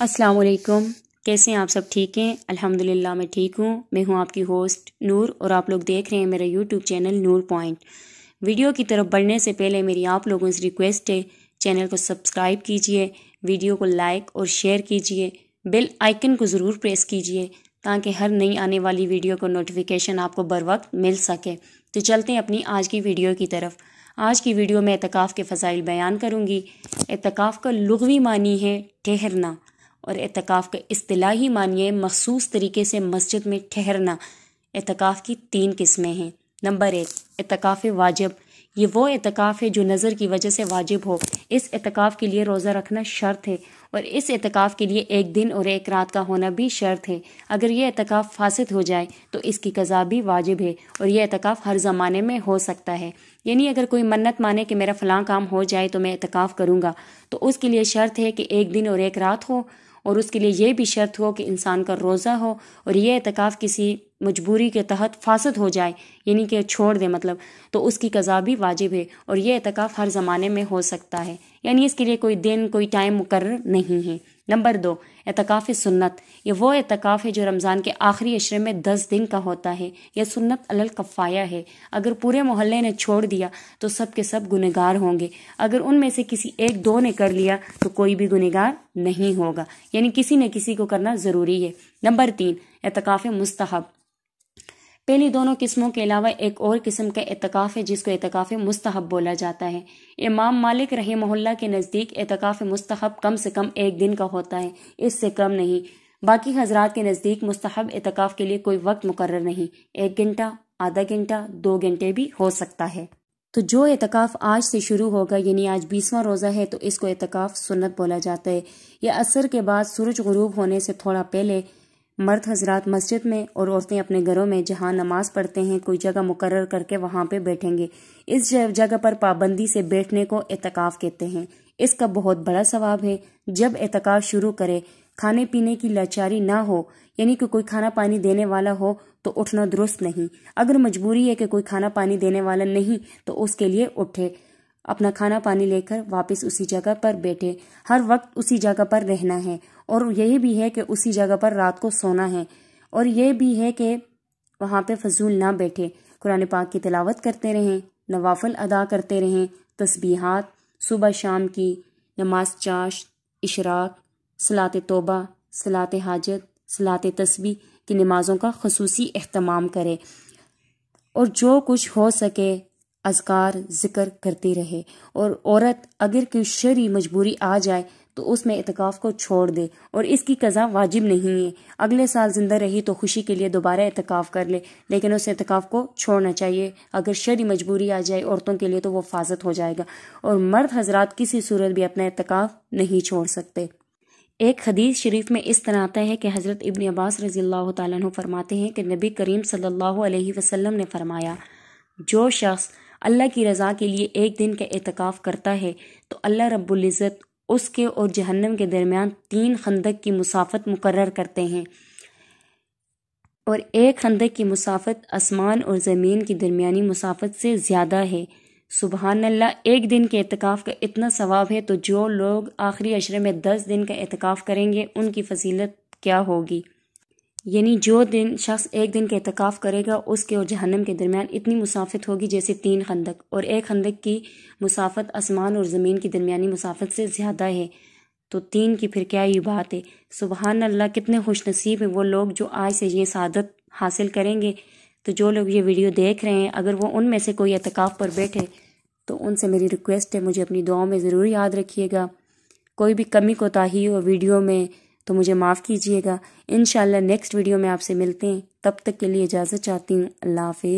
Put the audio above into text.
अस्सलाम वालेकुम कैसे हैं आप सब ठीक हैं अल्हम्दुलिल्लाह मैं ठीक हूँ मैं हूँ आपकी होस्ट नूर और आप लोग देख रहे हैं मेरा YouTube channel Noor point video की तरफ बढ़ने से पहले मेरी आप लोगों से रिक्वेस्ट है चैनल को सब्सक्राइब कीजिए वीडियो को लाइक और शेयर कीजिए बेल आइकन को ज़रूर प्रेस कीजिए ताकि हर नई आने वाली वीडियो को नोटिफिकेशन आपको बर वक्त मिल सके तो चलते हैं अपनी आज की वीडियो की तरफ आज की वीडियो में एतकाफ़ के फ़जाइल बयान करूँगी एतकाफ़ का लघवी मानी है ठहरना और एतकाफ़ का अतलाह ही मानिए मखसूस तरीके से मस्जिद में ठहरना एतकाफ़ की तीन किस्में हैं नंबर एक एतकाफ़ वाजिब ये वो एतकाफ़ है जो नज़र की वजह से वाजिब हो इस एतकाफ़ के लिए रोज़ा रखना शर्त है और इस एतकाफ़ के लिए एक दिन और एक रात का होना भी शर्त है अगर ये एतकाफ़ फासद हो जाए तो इसकी कज़ा भी वाजिब है और यह एतकाफ़ हर ज़माने में हो सकता है यानी अगर कोई मन्नत माने कि मेरा फ़लाँ काम हो जाए तो मैं एतकाफ़ करूँगा तो उसके लिए शर्त है कि एक दिन और एक रात हो और उसके लिए यह भी शर्त हो कि इंसान का रोज़ा हो और यह एतकाफ़ किसी मजबूरी के तहत फासद हो जाए यानी कि छोड़ दे मतलब तो उसकी कज़ा भी वाजिब है और यह एतकाफ़ हर ज़माने में हो सकता है यानी इसके लिए कोई दिन कोई टाइम मुकर नहीं है नंबर दो एतकाफ़ सुन्नत ये वो एतकाफ़ है जो रमज़ान के आखिरी अशरे में दस दिन का होता है यह सुन्नत अलल कफ़ाया है अगर पूरे मोहल्ले ने छोड़ दिया तो सब के सब गुनहगार होंगे अगर उनमें से किसी एक दो ने कर लिया तो कोई भी गुनहगार नहीं होगा यानी किसी न किसी को करना ज़रूरी है नंबर तीन एतकाफ़ मुस्तहब पहली दोनों किस्मों के अलावा एक और किस्म का एतकाफ़ है जिसको एतकाफ़ मुस्तहब बोला जाता है इमाम मालिक रही मोहल्ला के नज़दीक एतकाफ़ मुस्तहब कम से कम एक दिन का होता है इससे कम नहीं बाकी हजरात के नज़दीक मुस्तहब एतकाफ़ के लिए कोई वक्त मुकर नहीं एक घंटा आधा घंटा दो घंटे भी हो सकता है तो जो एतकाफ़ आज से शुरू होगा यानी आज बीसवा रोज़ा है तो इसको एतकाफ़ सुन्नत बोला जाता है यह असर के बाद सूरज गरूब होने से थोड़ा पहले मर्द हजरात मस्जिद में और औरतें अपने घरों में जहां नमाज पढ़ते हैं कोई जगह मुकर करके वहां पे बैठेंगे इस जगह पर पाबंदी से बैठने को एतकाफ कहते हैं इसका बहुत बड़ा सवाब है जब एतकाफ शुरू करे खाने पीने की लाचारी ना हो यानी कि कोई खाना पानी देने वाला हो तो उठना दुरुस्त नहीं अगर मजबूरी है कि कोई खाना पानी देने वाला नहीं तो उसके लिए उठे अपना खाना पानी लेकर वापस उसी जगह पर बैठे हर वक्त उसी जगह पर रहना है और यही भी है कि उसी जगह पर रात को सोना है और यह भी है कि वहाँ पे फजूल ना बैठे कुरान पाक की तलावत करते रहें नवाफल अदा करते रहें तस्बीहात सुबह शाम की नमाज चाश इशराक सलात तोबा सलात हाजत सलात तस्बी की नमाज़ों का खसूसी अहतमाम करें और जो कुछ हो सके अजकार जिक्र करती रहे और औरत अगर कोई शरी मजबूरी आ जाए तो उसमें इतकाफ़ को छोड़ दे और इसकी कज़ा वाजिब नहीं है अगले साल ज़िंदा रही तो खुशी के लिए दोबारा इतकाफ़ कर ले लेकिन उस इतकाफ़ को छोड़ना चाहिए अगर शरी मजबूरी आ जाए औरतों के लिए तो वो फाजत हो जाएगा और मर्द हजरात किसी सूरत भी अपना इतकाफ़ नहीं छोड़ सकते एक हदीस शरीफ में इस तरह आता है कि हज़रत इबन अब्बास रज़ी अल्लाह तु फरमाते हैं कि नबी करीम सल्लल्लाहु अलैहि वसल्लम ने फरमाया जो शख्स अल्लाह की रज़ा के लिए एक दिन का एतकाफ़ करता है तो अल्लाह रब्ज़त उसके और जहन्नम के दरमियान तीन खंदक की मुसाफत मुकर करते हैं और एक खंदक की मुसाफत आसमान और ज़मीन की दरमियानी मुसाफत से ज़्यादा है सुबहानल्ला अल्लाह एक दिन के अहतकाफ़ का इतना सवाब है तो जो लोग आखिरी अशरे में दस दिन का अहतकाफ़ करेंगे उनकी फजीलत क्या होगी यानी जो दिन शख्स एक दिन का एतकाफ़ करेगा उसके और जहन्नम के दरमियान इतनी मुसाफत होगी जैसे तीन खंदक और एक खंदक की मुसाफत आसमान और ज़मीन की दरमियानी मुसाफत से ज़्यादा है तो तीन की फिर क्या ये बात है सुबहान अल्लाह कितने खुश नसीब हैं वो लोग जो आज से ये सादत हासिल करेंगे तो जो लोग ये वीडियो देख रहे हैं अगर वो उनमें से कोई अहतकाफ पर बैठे तो उनसे मेरी रिक्वेस्ट है मुझे अपनी दुआओं में ज़रूर याद रखिएगा कोई भी कमी कोताही हो वीडियो में तो मुझे माफ़ कीजिएगा इन नेक्स्ट वीडियो में आपसे मिलते हैं तब तक के लिए इजाज़त चाहती हूँ अल्लाह हाफिज़